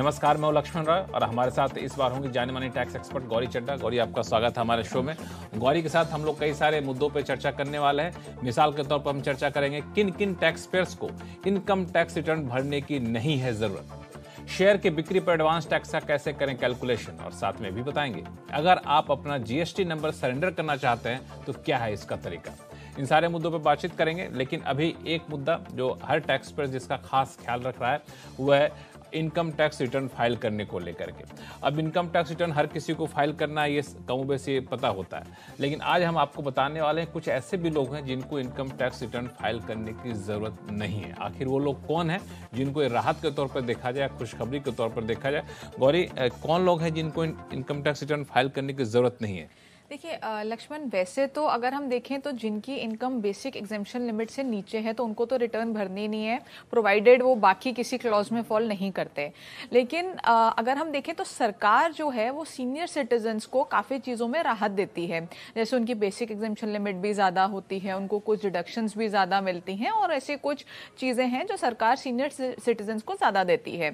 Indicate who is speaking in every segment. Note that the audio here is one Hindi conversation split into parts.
Speaker 1: नमस्कार मैं लक्ष्मण राय और हमारे साथ इस बार होंगी जाने माने टैक्स एक्सपर्ट गौरी चड्डा गौरी आपका स्वागत है हमारे शो में गौरी के साथ हम लोग कई सारे मुद्दों पर चर्चा करने वाले हैं मिसाल के तौर पर हम चर्चा करेंगे किन किन टैक्स पेयर्स को इनकम टैक्स रिटर्न भरने की नहीं है जरूरत शेयर के बिक्री पर एडवांस टैक्स का कैसे करें कैलकुलेशन और साथ में भी बताएंगे अगर आप अपना जीएसटी नंबर सरेंडर करना चाहते हैं तो क्या है इसका तरीका इन सारे मुद्दों पर बातचीत करेंगे लेकिन अभी एक मुद्दा जो हर टैक्स पर जिसका खास ख्याल रख रहा है वह है इनकम टैक्स रिटर्न फाइल करने को लेकर के अब इनकम टैक्स रिटर्न हर किसी को फाइल करना ये कमोबे से पता होता है लेकिन आज हम आपको बताने वाले हैं कुछ ऐसे भी लोग हैं जिनको इनकम टैक्स रिटर्न फाइल करने की ज़रूरत नहीं है आखिर वो लोग कौन हैं जिनको राहत के तौर पर देखा जाए खुशखबरी के तौर पर देखा जाए गौरी कौन लोग हैं जिनको इनकम टैक्स रिटर्न फाइल करने की ज़रूरत नहीं है
Speaker 2: देखिए लक्ष्मण वैसे तो अगर हम देखें तो जिनकी इनकम बेसिक एग्जेम्पन लिमिट से नीचे है तो उनको तो रिटर्न भरनी नहीं है प्रोवाइडेड वो बाकी किसी क्लॉज में फॉल नहीं करते लेकिन अगर हम देखें तो सरकार जो है वो सीनियर सिटीजन्स को काफ़ी चीज़ों में राहत देती है जैसे उनकी बेसिक एग्जेम्पन लिमिट भी ज़्यादा होती है उनको कुछ डिडक्शंस भी ज़्यादा मिलती हैं और ऐसी कुछ चीज़ें हैं जो सरकार सीनियर सिटीजन्स को ज़्यादा देती है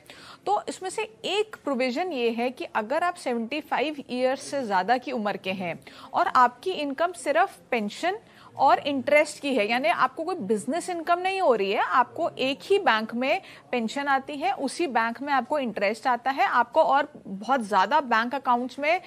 Speaker 2: तो इसमें से एक प्रोविज़न ये है कि अगर आप सेवेंटी ईयर्स से ज़्यादा की उम्र के हैं और आपकी इनकम सिर्फ पेंशन और इंटरेस्ट की है यानी आपको कोई बिजनेस इनकम नहीं हो रही है आपको एक ही बैंक में पेंशन आती है उसी बैंक में आपको इंटरेस्ट आता है आपको और बहुत ज़्यादा बैंक अकाउंट्स में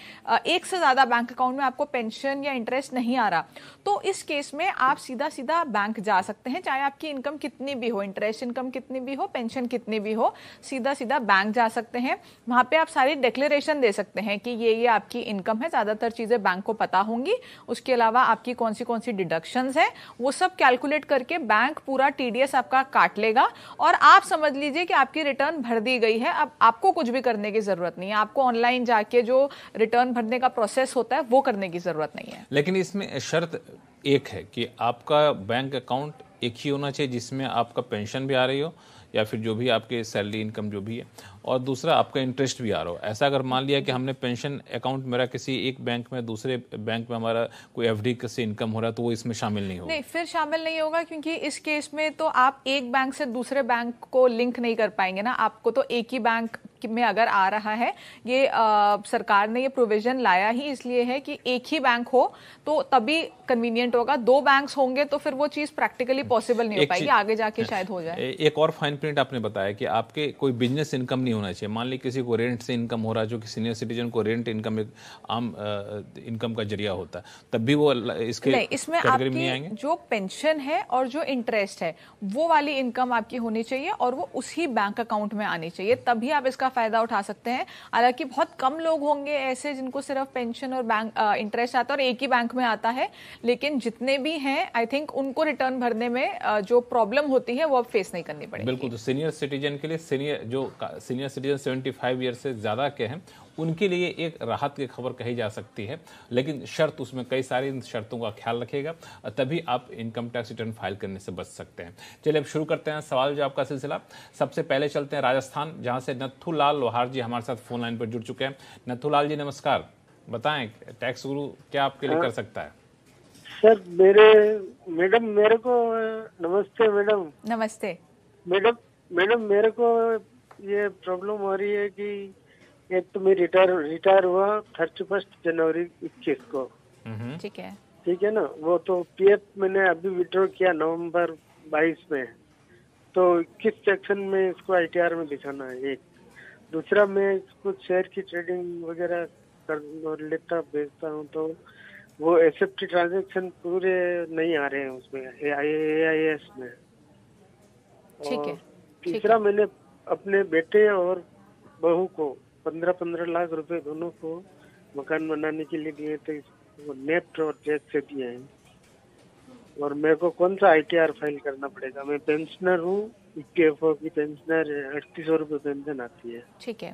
Speaker 2: एक से ज़्यादा बैंक अकाउंट में आपको पेंशन या इंटरेस्ट नहीं आ रहा तो इस केस में आप सीधा सीधा बैंक जा सकते हैं चाहे आपकी इनकम कितनी भी हो इंटरेस्ट इनकम कितनी भी हो पेंशन कितनी भी हो सीधा सीधा बैंक जा सकते हैं वहां पे आप सारी डिक्लेरेशन दे सकते हैं कि ये ये आपकी इनकम है ज़्यादातर चीज़ें बैंक को पता होंगी उसके अलावा आपकी कौन सी कौन सी डिडक्ट डिडक्शंस हैं वो सब कैलकुलेट करके बैंक पूरा टीडीएस आपका काट लेगा और आप समझ लीजिए कि आपकी रिटर्न भर दी गई है अब आपको कुछ भी करने की जरूरत नहीं है आपको ऑनलाइन जाके जो रिटर्न भरने का प्रोसेस होता है वो करने की जरूरत नहीं है
Speaker 1: लेकिन इसमें शर्त एक है कि आपका बैंक अकाउंट एक ही होना चाहिए जिसमें आपका पेंशन भी आ रही हो या फिर जो भी आपके सैलरी इनकम जो भी है और दूसरा आपका इंटरेस्ट भी आ रहा हो ऐसा अगर मान लिया कि हमने पेंशन अकाउंट मेरा किसी एक बैंक में दूसरे बैंक में हमारा कोई एफ डी से इनकम हो रहा है तो वो इसमें शामिल नहीं होगा
Speaker 2: नहीं फिर शामिल नहीं होगा क्योंकि इस केस में तो आप एक बैंक से दूसरे बैंक को लिंक नहीं कर पाएंगे ना आपको तो एक ही बैंक में अगर आ रहा है ये आ, सरकार ने ये प्रोविजन लाया ही इसलिए है कि एक ही बैंक हो तो तभी कन्वीनियंट होगा दो बैंक्स होंगे तो फिर वो चीज प्रैक्टिकली पॉसिबल नहीं हो पाएगी आगे जाके शायद हो जाए
Speaker 1: एक और फाइन प्रिंट आपने बताया कि आपके कोई बिजनेस इनकम नहीं होना चाहिए मान ली किसी को रेंट से इनकम हो रहा है जो कि सीनियर सिटीजन को रेंट इनकम एक आम इनकम का जरिया होता है तब भी वो इसके नहीं, इसमें आपकी नहीं आएंगे
Speaker 2: जो पेंशन है और जो इंटरेस्ट है वो वाली इनकम आपकी होनी चाहिए और वो उसी बैंक अकाउंट में आनी चाहिए तभी आप इसका फायदा उठा सकते हैं हालांकि बहुत कम लोग होंगे ऐसे जिनको सिर्फ पेंशन और बैंक इंटरेस्ट आता है और एक ही बैंक में आता है लेकिन जितने भी हैं आई थिंक उनको रिटर्न भरने में जो प्रॉब्लम होती है वो अब फेस नहीं करनी पड़ेगी
Speaker 1: बिल्कुल तो सीनियर सिटीजन के लिए सीनियर जो सीनियर सीनियर सिटीजन 75 ईयर से ज़्यादा के हैं उनके लिए एक राहत की खबर कही जा सकती है लेकिन शर्त उसमें कई सारी इन शर्तों का ख्याल रखेगा तभी आप इनकम टैक्स रिटर्न फाइल करने से बच सकते हैं चलिए अब शुरू करते हैं सवाल जो आपका सिलसिला सबसे पहले चलते हैं राजस्थान जहाँ से लाल लोहार जी हमारे साथ फोन लाइन पर जुड़ चुके हैं लाल जी नमस्कार बताएं टैक्स गुरु
Speaker 2: क्या आपके लिए कर सकता है
Speaker 3: सर मेरे मैडम मेरे को नमस्ते मैडम नमस्ते मैडम मैडम मेरे को ये प्रॉब्लम हो रही है कि एक तो मैं रिटायर रिटायर हुआ थर्टी फर्स्ट जनवरी इक्कीस को
Speaker 2: हम्म। ठीक है
Speaker 3: ठीक है ना वो तो पीएफ मैंने अभी विड्रॉ किया नवंबर बाईस में तो किस सेक्शन में इसको आईटीआर में दिखाना है एक दूसरा मैं इसको शेयर की ट्रेडिंग वगैरह कर लेता बेचता हूँ तो वो एस एफ टी ट्रांजेक्शन पूरे नहीं आ रहे हैं उसमें ए आई एस में ठीक है तीसरा मैंने अपने बेटे और बहू को पंद्रह पंद्रह लाख रुपए दोनों को मकान बनाने के लिए दिए थे वो नेफ्ट और चेक से दिए हैं और मेरे को कौन सा आईटीआर फाइल करना पड़ेगा मैं पेंशनर हूँ e की पेंशनर पेंशन आती है
Speaker 2: ठीक है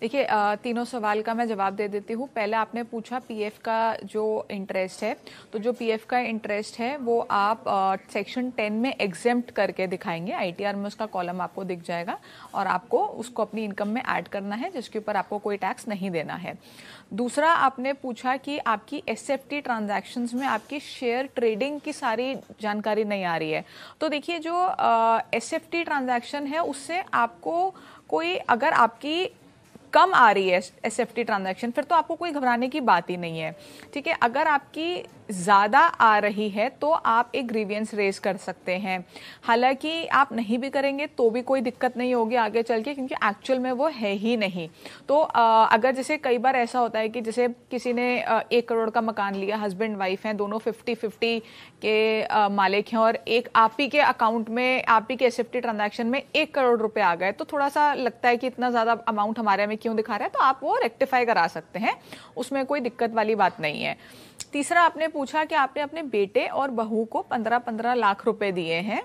Speaker 2: देखिए तीनों सवाल का मैं जवाब दे देती हूँ पहले आपने पूछा पीएफ का जो इंटरेस्ट है तो जो पीएफ का इंटरेस्ट है वो आप सेक्शन टेन में एग्जेम्प्ट करके दिखाएंगे आईटीआर में उसका कॉलम आपको दिख जाएगा और आपको उसको अपनी इनकम में ऐड करना है जिसके ऊपर आपको कोई टैक्स नहीं देना है दूसरा आपने पूछा कि आपकी एस एफ टी ट्रांजेक्शन्स में आपकी शेयर ट्रेडिंग की सारी जानकारी नहीं आ रही है तो देखिए जो एस एफ टी ट्रांजेक्शन है उससे आपको कोई अगर आपकी कम आ रही है एस एफ टी ट्रांजेक्शन फिर तो आपको कोई घबराने की बात ही नहीं है ठीक है अगर आपकी ज़्यादा आ रही है तो आप एक ग्रीवियंस रेज कर सकते हैं हालांकि आप नहीं भी करेंगे तो भी कोई दिक्कत नहीं होगी आगे चल के क्योंकि एक्चुअल में वो है ही नहीं तो अगर जैसे कई बार ऐसा होता है कि जैसे किसी ने एक करोड़ का मकान लिया हस्बैंड वाइफ हैं दोनों फिफ्टी फिफ्टी के मालिक हैं और एक आप ही के अकाउंट में आप ही के एस ट्रांजैक्शन में एक करोड़ रुपए आ गए तो थोड़ा सा लगता है कि इतना ज़्यादा अमाउंट हमारे में क्यों दिखा रहा है तो आप वो रेक्टिफाई करा सकते हैं उसमें कोई दिक्कत वाली बात नहीं है तीसरा आपने पूछा कि आपने अपने बेटे और बहू को पंद्रह पंद्रह लाख रुपए दिए हैं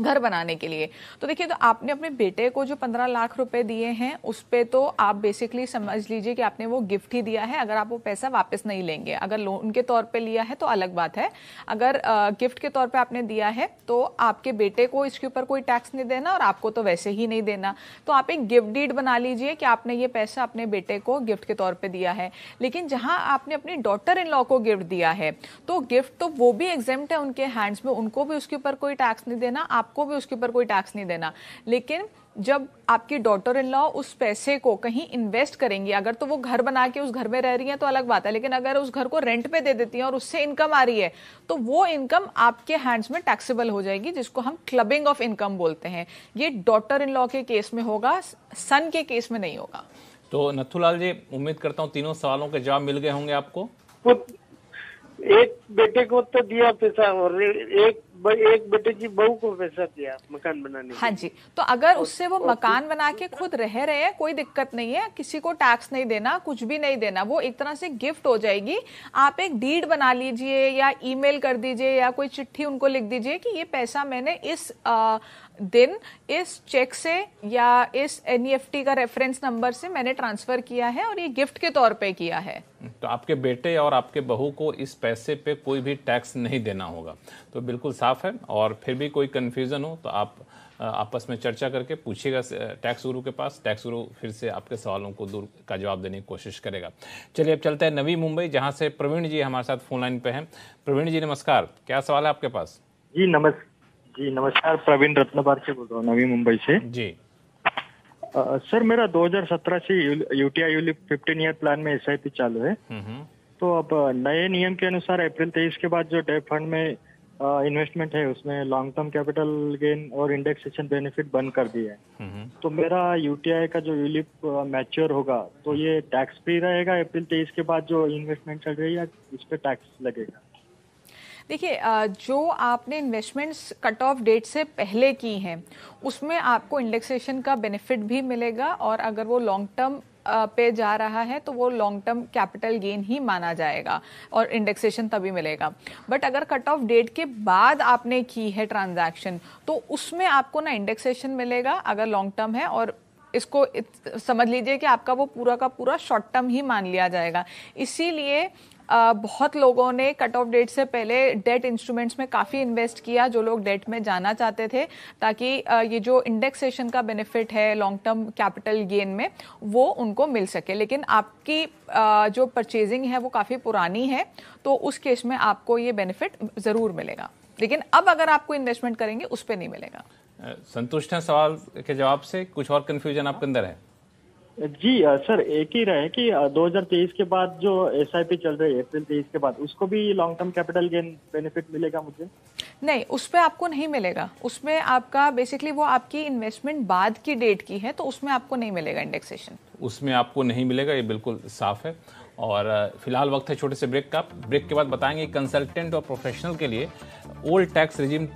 Speaker 2: घर बनाने के लिए तो देखिए तो आपने अपने बेटे को जो पंद्रह लाख रुपए दिए हैं उस पर तो आप बेसिकली समझ लीजिए कि आपने वो गिफ्ट ही दिया है अगर आप वो पैसा वापस नहीं लेंगे अगर लोन के तौर पे लिया है तो अलग बात है अगर गिफ्ट के तौर पे आपने दिया है तो आपके बेटे को इसके ऊपर कोई टैक्स नहीं देना और आपको तो वैसे ही नहीं देना तो आप एक गिफ्ट डीड बना लीजिए कि आपने ये पैसा अपने बेटे को गिफ्ट के तौर पर दिया है लेकिन जहाँ आपने अपनी डॉटर इन लॉ को गिफ्ट दिया है तो गिफ्ट तो वो भी एग्जेम्ट है उनके हैंड्स में उनको भी उसके ऊपर कोई टैक्स नहीं देना आपको भी उसके ऊपर कोई टैक्स नहीं देना लेकिन जब आपकी डॉटर इन लॉ उस पैसे को कहीं इन्वेस्ट करेंगी अगर तो वो घर बना के उस घर में रह रही है तो अलग बात है लेकिन अगर उस घर को रेंट पे दे देती हैं और उससे इनकम आ रही है तो वो इनकम आपके हैंड्स में टैक्सेबल हो जाएगी जिसको हम क्लबिंग ऑफ इनकम बोलते हैं ये डॉटर इन लॉ के केस में होगा सन के केस में नहीं होगा
Speaker 1: तो नथुलाल जी उम्मीद करता हूँ तीनों सवालों के जवाब मिल गए होंगे आपको
Speaker 2: तो
Speaker 3: एक बेटे को तो दिया पैसा और एक एक बेटे की बहू को पैसा दिया मकान बनाने हाँ जी
Speaker 2: तो अगर उससे वो मकान बना के खुद रह रहे हैं कोई दिक्कत नहीं है किसी को टैक्स नहीं देना कुछ भी नहीं देना वो एक तरह से गिफ्ट हो जाएगी आप एक डीड बना लीजिए या ईमेल कर दीजिए या कोई चिट्ठी उनको लिख दीजिए कि ये पैसा मैंने इस आ, दिन इस चेक से या इस एन e का रेफरेंस नंबर से मैंने ट्रांसफर किया है और ये गिफ्ट के तौर पे किया है
Speaker 1: तो आपके बेटे और आपके बहू को इस पैसे पे कोई भी टैक्स नहीं देना होगा तो बिल्कुल साफ है और फिर भी कोई कन्फ्यूजन हो तो आप आपस में चर्चा करके पूछिएगा टैक्स गुरु के पास टैक्स गुरु फिर से आपके सवालों को दूर का जवाब देने की कोशिश करेगा चलिए अब चलते हैं नवी मुंबई जहाँ से प्रवीण जी हमारे साथ फोन लाइन पे हैं प्रवीण जी नमस्कार क्या सवाल है आपके पास जी नमस्कार
Speaker 3: जी नमस्कार प्रवीण रत्नपार से बोल रहा हूँ नवी मुंबई से जी आ, सर मेरा 2017 से UTI ULIP fifteen year plan में एस चालू है तो अब नए नियम के अनुसार अप्रैल तेईस के बाद जो डेप फंड में इन्वेस्टमेंट है उसमें लॉन्ग टर्म कैपिटल गेन और इंडेक्सेशन बेनिफिट बंद कर दिया है तो मेरा यूटीआई का जो यूलिप मैच्योर होगा तो ये टैक्स फ्री रहेगा अप्रैल तेईस के बाद जो इन्वेस्टमेंट चल रही है इस पर टैक्स लगेगा
Speaker 2: देखिए जो आपने इन्वेस्टमेंट्स कट ऑफ डेट से पहले की हैं उसमें आपको इंडेक्सेशन का बेनिफिट भी मिलेगा और अगर वो लॉन्ग टर्म पे जा रहा है तो वो लॉन्ग टर्म कैपिटल गेन ही माना जाएगा और इंडेक्सेशन तभी मिलेगा बट अगर कट ऑफ डेट के बाद आपने की है ट्रांजैक्शन तो उसमें आपको ना इंडेक्सेशन मिलेगा अगर लॉन्ग टर्म है और इसको समझ लीजिए कि आपका वो पूरा का पूरा शॉर्ट टर्म ही मान लिया जाएगा इसीलिए बहुत लोगों ने कट ऑफ डेट से पहले डेट इंस्ट्रूमेंट्स में काफ़ी इन्वेस्ट किया जो लोग डेट में जाना चाहते थे ताकि ये जो इंडेक्सेशन का बेनिफिट है लॉन्ग टर्म कैपिटल गेन में वो उनको मिल सके लेकिन आपकी जो परचेजिंग है वो काफ़ी पुरानी है तो उस केस में आपको ये बेनिफिट ज़रूर मिलेगा लेकिन अब अगर आपको इन्वेस्टमेंट करेंगे उस पर नहीं मिलेगा
Speaker 1: संतुष्ट हैं सवाल के जवाब से कुछ और कन्फ्यूजन आपके अंदर है
Speaker 3: जी सर एक ही रहे कि 2023 के बाद जो एस चल रही है अप्रैल तेईस के बाद उसको भी long term capital gain benefit मिलेगा मुझे
Speaker 2: नहीं उसमें आपको नहीं मिलेगा उसमें आपका बेसिकली वो आपकी इन्वेस्टमेंट बाद की डेट की है तो उसमें आपको नहीं मिलेगा इंडेक्सेशन
Speaker 1: उसमें आपको नहीं मिलेगा ये बिल्कुल साफ है और फिलहाल वक्त है छोटे से ब्रेक का ब्रेक के बाद बताएंगे कंसल्टेंट और प्रोफेशनल के लिए ओल्ड टैक्स रिजिम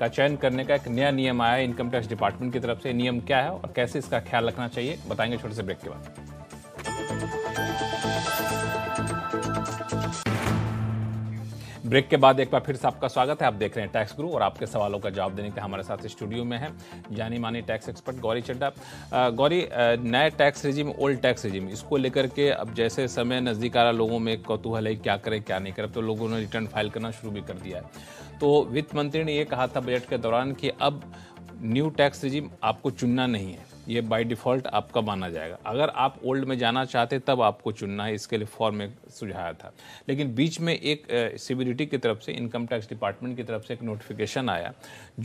Speaker 1: का चयन करने का एक नया नियम आया है इनकम टैक्स डिपार्टमेंट की तरफ से नियम क्या है और कैसे इसका ख्याल रखना चाहिए बताएंगे छोटे से ब्रेक के बाद ब्रेक के बाद एक बार फिर से आपका स्वागत है आप देख रहे हैं टैक्स गुरु और आपके सवालों का जवाब देने के लिए हमारे साथ स्टूडियो में है जानी मानी टैक्स एक्सपर्ट गौरी चड्डा गौरी नए tax regime old tax regime इसको लेकर के अब जैसे समय नज़दीक आ रहा लोगों में कौतूहल है क्या करें क्या नहीं करें तो लोगों ने रिटर्न फाइल करना शुरू भी कर दिया है तो वित्त मंत्री ने ये कहा था बजट के दौरान कि अब न्यू टैक्स रिजिम आपको चुनना नहीं है ये बाय डिफ़ॉल्ट आपका माना जाएगा अगर आप ओल्ड में जाना चाहते तब आपको चुनना है इसके लिए फॉर्म में सुझाया था लेकिन बीच में एक सीबीडीटी की तरफ से इनकम टैक्स डिपार्टमेंट की तरफ से एक नोटिफिकेशन आया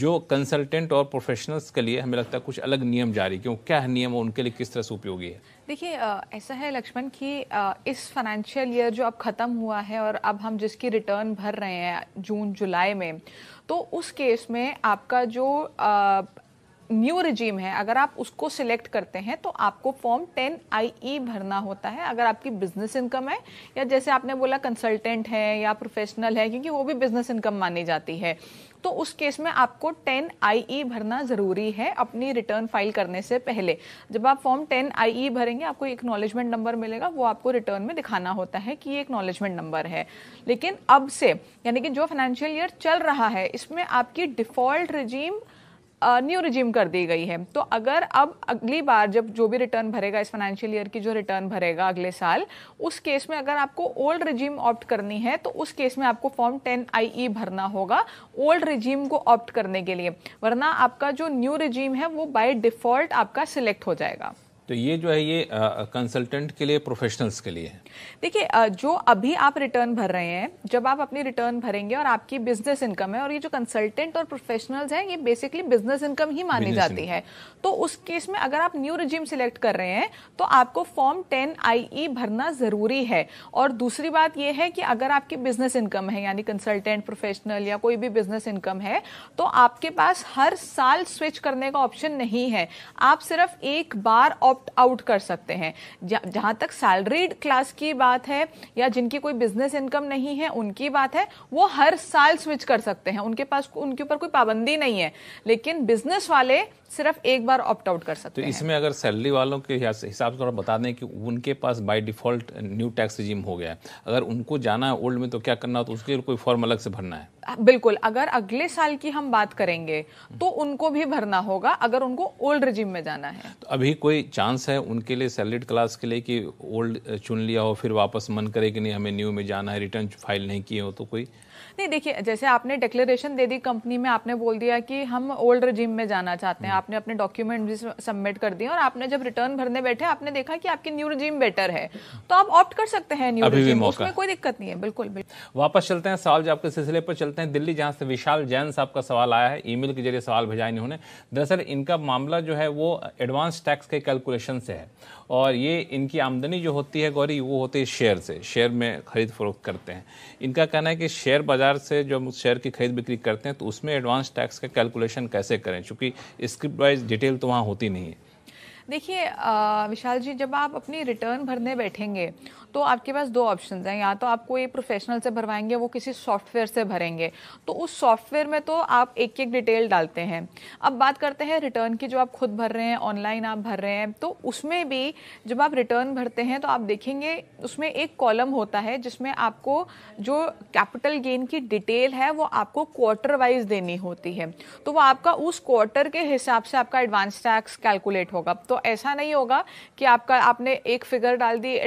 Speaker 1: जो कंसल्टेंट और प्रोफेशनल्स के लिए हमें लगता है कुछ अलग नियम जारी क्यों क्या है नियम उनके लिए किस तरह से उपयोगी
Speaker 2: है देखिए ऐसा है लक्ष्मण कि इस फाइनेंशियल ईयर जो अब ख़त्म हुआ है और अब हम जिसकी रिटर्न भर रहे हैं जून जुलाई में तो उस केस में आपका जो न्यू रिजीम है अगर आप उसको सिलेक्ट करते हैं तो आपको फॉर्म टेन आई ई भरना होता है अगर आपकी बिजनेस इनकम है या जैसे आपने बोला कंसल्टेंट है या प्रोफेशनल है क्योंकि वो भी बिजनेस इनकम मानी जाती है तो उस केस में आपको टेन आई ई भरना ज़रूरी है अपनी रिटर्न फाइल करने से पहले जब आप फॉर्म टेन आई ई भरेंगे आपको एक नॉलेजमेंट नंबर मिलेगा वो आपको रिटर्न में दिखाना होता है कि ये एक नॉलेजमेंट नंबर है लेकिन अब से यानी कि जो फाइनेंशियल ईयर चल रहा है इसमें आपकी डिफॉल्ट रिजीम न्यू रिजीम कर दी गई है तो अगर अब अगली बार जब जो भी रिटर्न भरेगा इस फाइनेंशियल ईयर की जो रिटर्न भरेगा अगले साल उस केस में अगर आपको ओल्ड रिजीम ऑप्ट करनी है तो उस केस में आपको फॉर्म टेन आई भरना होगा ओल्ड रिजीम को ऑप्ट करने के लिए वरना आपका जो न्यू रिजीम है वो बाय डिफॉल्ट आपका सिलेक्ट हो जाएगा
Speaker 1: तो ये जो है ये कंसल्टेंट के लिए प्रोफेशनल्स के लिए है
Speaker 2: देखिए जो अभी आप रिटर्न भर रहे हैं जब आप अपनी रिटर्न भरेंगे और आपकी बिजनेस इनकम है और ये जो कंसल्टेंट और प्रोफेशनल्स हैं ये बेसिकली बिजनेस इनकम ही मानी जाती है तो उस केस में अगर आप न्यू रिजिम सिलेक्ट कर रहे हैं तो आपको फॉर्म टेन आई भरना जरूरी है और दूसरी बात यह है कि अगर आपकी बिजनेस इनकम है यानी कंसल्टेंट प्रोफेशनल या कोई भी बिजनेस इनकम है तो आपके पास हर साल स्विच करने का ऑप्शन नहीं है आप सिर्फ एक बार ऑप्ट आउट कर सकते हैं जहाँ तक सैलरीड क्लास की बात है या जिनकी कोई बिजनेस इनकम नहीं है उनकी बात है वो हर साल स्विच कर सकते हैं उनके पास उनके ऊपर कोई पाबंदी नहीं है लेकिन बिजनेस वाले सिर्फ एक बार ऑप्ट आउट कर सकते तो इसमें
Speaker 1: अगर सैलरी वालों के हिसाब से थोड़ा बता दें कि उनके पास by default new tax regime हो गया है अगर उनको जाना है ओल्ड में तो क्या करना हो तो उसके लिए कोई फॉर्म अलग से भरना है
Speaker 2: बिल्कुल अगर अगले साल की हम बात करेंगे तो उनको भी भरना होगा अगर उनको ओल्ड रिजिम में जाना है
Speaker 1: तो अभी कोई चांस है उनके लिए सैलरीड क्लास के लिए कि ओल्ड चुन लिया हो फिर वापस मन करे कि नहीं हमें न्यू में जाना है रिटर्न फाइल नहीं किए हो तो कोई
Speaker 2: नहीं देखिए जैसे आपने डिक्लेरेशन दे दी कंपनी में आपने बोल दिया कि हम ओल्ड रिजिम में जाना चाहते हैं हम्म। आपने अपने डॉक्यूमेंट भी सबमिट कर दिए और आपने जब रिटर्न भरने बैठे आपने देखा कि आपकी न्यू रिजिम बेटर है तो आप ऑप्ट कर सकते हैं न्यू रिजिम उसमें कोई दिक्कत नहीं है बिल्कुल
Speaker 1: वापस चलते हैं सवाल जी आपके सिलसिले पर चलते हैं दिल्ली जहाँ से विशाल जैन साहब का सवाल आया है ईमेल के जरिए सवाल भेजा इन्होंने दरअसल इनका मामला जो है वो एडवांस टैक्स के कैलकुलेशन से है और ये इनकी आमदनी जो होती है गौरी वो होती है शेयर से शेयर में खरीद फरोख्त करते हैं इनका कहना है कि शेयर बाजार बाज़ार से जो हम शेयर की खरीद बिक्री करते हैं तो उसमें एडवांस टैक्स का कैलकुलेशन कैसे करें चूँकि स्क्रिप्ट वाइज डिटेल तो वहाँ होती नहीं है
Speaker 2: देखिए विशाल जी जब आप अपनी रिटर्न भरने बैठेंगे तो आपके पास दो ऑप्शन हैं या तो आपको ये प्रोफेशनल से भरवाएंगे वो किसी सॉफ्टवेयर से भरेंगे तो उस सॉफ्टवेयर में तो आप एक एक डिटेल डालते हैं अब बात करते हैं रिटर्न की जो आप खुद भर रहे हैं ऑनलाइन आप भर रहे हैं तो उसमें भी जब आप रिटर्न भरते हैं तो आप देखेंगे उसमें एक कॉलम होता है जिसमें आपको जो कैपिटल गेन की डिटेल है वो आपको क्वार्टर वाइज देनी होती है तो वो आपका उस क्वार्टर के हिसाब से आपका एडवांस टैक्स कैलकुलेट होगा तो तो ऐसा नहीं होगा कि आपका आपने एक फिगर डाल दी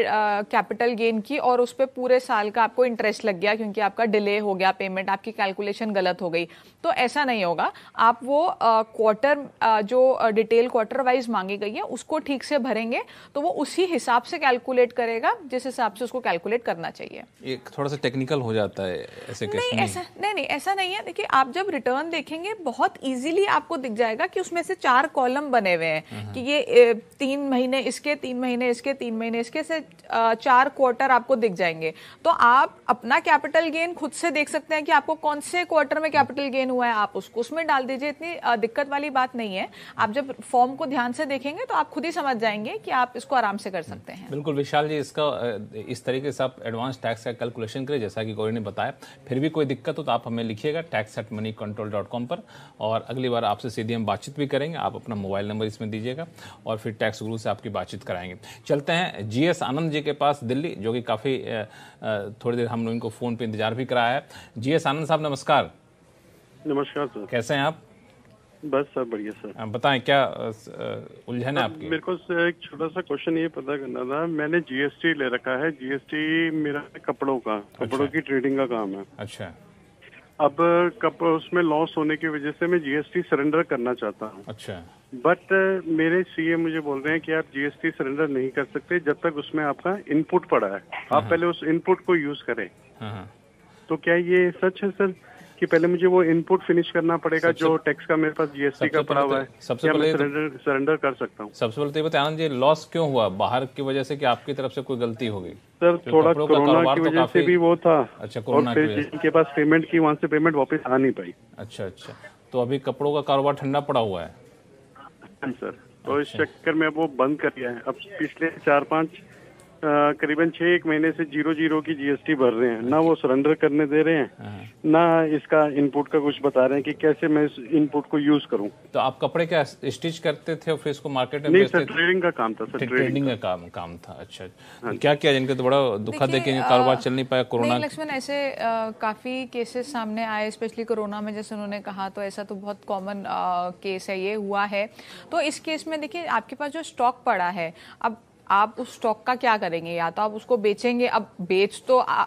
Speaker 2: कैपिटल गेन की और उस पर पूरे साल का आपको इंटरेस्ट लग गया क्योंकि आपका डिले हो गया पेमेंट आपकी कैलकुलेशन गलत हो गई तो ऐसा नहीं होगा आप वो क्वार्टर जो डिटेल क्वार्टर वाइज मांगी गई है उसको ठीक से भरेंगे तो वो उसी हिसाब से कैलकुलेट करेगा जिस हिसाब से उसको कैलकुलेट करना चाहिए
Speaker 1: एक थोड़ा सा टेक्निकल हो जाता है ऐसे नहीं, नहीं ऐसा
Speaker 2: नहीं नहीं ऐसा नहीं है देखिए आप जब रिटर्न देखेंगे बहुत इजीली आपको दिख जाएगा कि उसमें से चार कॉलम बने हुए हैं हम्म, हम्म। कि ये तीन महीने इसके तीन महीने इसके तीन महीने इसके से चार क्वार्टर आपको दिख जाएंगे तो आप अपना कैपिटल गेन खुद से देख सकते हैं कि आपको कौन से क्वार्टर में कैपिटल गेन हुआ है आप उसको उसमें डाल दीजिए इतनी दिक्कत वाली बात नहीं है आप जब फॉर्म को ध्यान से देखेंगे तो आप खुद ही समझ जाएंगे कि आप इसको आराम से कर सकते हैं
Speaker 1: बिल्कुल विशाल जी इसका इस तरीके से आप एडवांस टैक्स का कैलकुलेशन करें जैसा कि गौरी ने बताया फिर भी कोई दिक्कत हो तो आप हमें लिखिएगा tax at moneycontrol dot com पर और अगली बार आपसे सीधी हम बातचीत भी करेंगे आप अपना मोबाइल नंबर इसमें दीजिएगा और फिर टैक्स गुरु से आपकी बातचीत कराएंगे चलते हैं जी एस आनंद जी के पास दिल्ली जो कि काफ़ी थोड़ी देर हम लोग इनको फ़ोन पे इंतजार भी कराया है जी आनंद साहब नमस्कार नमस्कार सर कैसे हैं आप
Speaker 4: बस सर बढ़िया सर
Speaker 1: बताएं क्या उलझन है आपकी
Speaker 4: मेरे को एक छोटा सा क्वेश्चन ये पता करना था मैंने जीएसटी ले रखा है जीएसटी मेरा कपड़ों का अच्छा। कपड़ों की ट्रेडिंग का काम है अच्छा अब कप उसमें लॉस होने की वजह से मैं जीएसटी सरेंडर करना चाहता हूँ अच्छा बट uh, मेरे सीए मुझे बोल रहे हैं कि आप जीएसटी सरेंडर नहीं कर सकते जब तक उसमें आपका इनपुट पड़ा है आप हाँ। पहले उस इनपुट को यूज करें हाँ, हाँ। तो क्या ये सच है सर कि पहले मुझे वो इनपुट फिनिश करना पड़ेगा जो
Speaker 1: टैक्स का मेरे पास जीएसटी का पड़ा हुआ है तो- सबसे पहले सरेंडर सरेंडर कर सकता हूँ सबसे पहले तो आनंद जी लॉस क्यों हुआ बाहर की वजह से कि आपकी तरफ से कोई गलती हो गई सर थोड़ा कोरोना की तो वजह से भी
Speaker 4: वो था अच्छा
Speaker 1: कोरोना जिनके
Speaker 4: पास पेमेंट की वहाँ से पेमेंट वापस आ नहीं पाई अच्छा अच्छा
Speaker 1: तो अभी कपड़ों का कारोबार ठंडा पड़ा हुआ है सर तो इस अच्छा।
Speaker 4: चक्कर में वो बंद कर दिया है अब पिछले चार पाँच करीबन छह एक महीने से जीरो जीरो की जीएसटी भर रहे हैं ना वो सरेंडर अच्छा। करने दे रहे हैं हाँ। ना इसका इनपुट का कुछ बता रहे हैं कि कैसे मैं इस इनपुट को
Speaker 1: यूज करूं तो आप कपड़े क्या स्टिच करते थे और फिर इसको मार्केट में नहीं सर ट्रेडिंग का काम था सर ट्रेडिंग का काम काम था अच्छा हाँ क्या किया जिनके तो बड़ा दुखा है कि कारोबार चल नहीं पाया कोरोना
Speaker 2: लक्ष्मण ऐसे काफी केसेस सामने आए स्पेशली कोरोना में जैसे उन्होंने कहा तो ऐसा तो बहुत कॉमन केस है ये हुआ है तो इस केस में देखिए आपके पास जो स्टॉक पड़ा है अब आप उस स्टॉक का क्या करेंगे या तो आप उसको बेचेंगे अब बेच तो आ,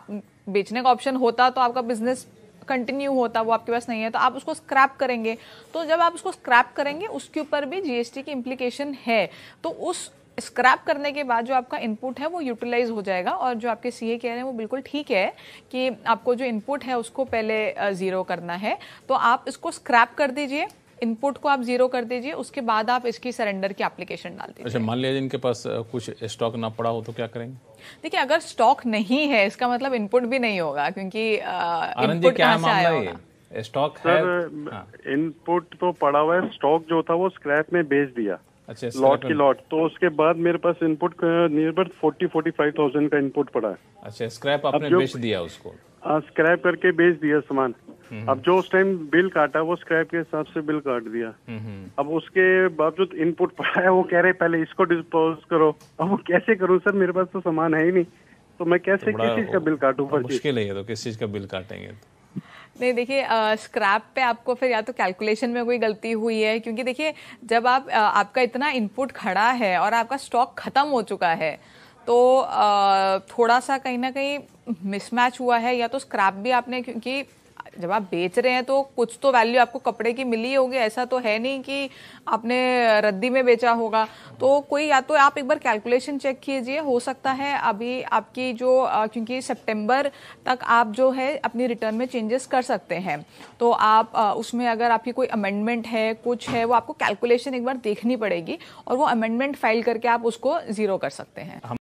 Speaker 2: बेचने का ऑप्शन होता तो आपका बिजनेस कंटिन्यू होता वो आपके पास नहीं है तो आप उसको स्क्रैप करेंगे तो जब आप उसको स्क्रैप करेंगे उसके ऊपर भी जीएसटी की इम्प्लीकेशन है तो उस स्क्रैप करने के बाद जो आपका इनपुट है वो यूटिलाइज हो जाएगा और जो आपके सीए कह रहे हैं वो बिल्कुल ठीक है कि आपको जो इनपुट है उसको पहले ज़ीरो करना है तो आप इसको स्क्रैप कर दीजिए इनपुट को आप जीरो कर दीजिए उसके बाद आप इसकी सरेंडर की एप्लीकेशन डाल दीजिए
Speaker 1: अच्छा मान लिया जिनके पास कुछ स्टॉक ना पड़ा हो तो क्या करेंगे
Speaker 2: देखिए अगर स्टॉक नहीं है इसका मतलब इनपुट भी नहीं होगा क्योंकि
Speaker 1: स्टॉक है इनपुट हाँ। तो
Speaker 4: पड़ा हुआ है स्टॉक जो था वो स्क्रैप में बेच दिया
Speaker 1: अच्छा लॉट की लॉट
Speaker 4: तो उसके बाद मेरे पास input near about forty forty five thousand का इनपुट पड़ा है
Speaker 1: अच्छा स्क्रैप आपने बेच दिया उसको
Speaker 4: स्क्रैप हाँ, करके बेच दिया सामान अब जो उस टाइम बिल काटा वो स्क्रैप के हिसाब से बिल काट दिया हम्म। अब उसके बावजूद इनपुट पड़ा है वो कह रहे पहले इसको डिस्पोज करो अब वो कैसे करूँ सर मेरे पास तो सामान है ही नहीं तो मैं कैसे तो किस चीज का बिल काटूं पर मुश्किल
Speaker 1: है तो किस चीज का बिल काटेंगे तो?
Speaker 2: नहीं देखिए स्क्रैप पे आपको फिर या तो कैलकुलेशन में कोई गलती हुई है क्योंकि देखिए जब आप आ, आपका इतना इनपुट खड़ा है और आपका स्टॉक खत्म हो चुका है तो आ, थोड़ा सा कहीं ना कहीं मिसमैच हुआ है या तो स्क्रैप भी आपने क्योंकि जब आप बेच रहे हैं तो कुछ तो वैल्यू आपको कपड़े की मिली होगी ऐसा तो है नहीं कि आपने रद्दी में बेचा होगा तो कोई या तो आप एक बार कैलकुलेशन चेक कीजिए हो सकता है अभी आपकी जो क्योंकि सितंबर तक आप जो है अपनी रिटर्न में चेंजेस कर सकते हैं तो आप उसमें अगर आपकी कोई अमेंडमेंट है कुछ है वो आपको कैलकुलेशन एक बार देखनी पड़ेगी और वो अमेंडमेंट फाइल करके आप उसको ज़ीरो कर सकते हैं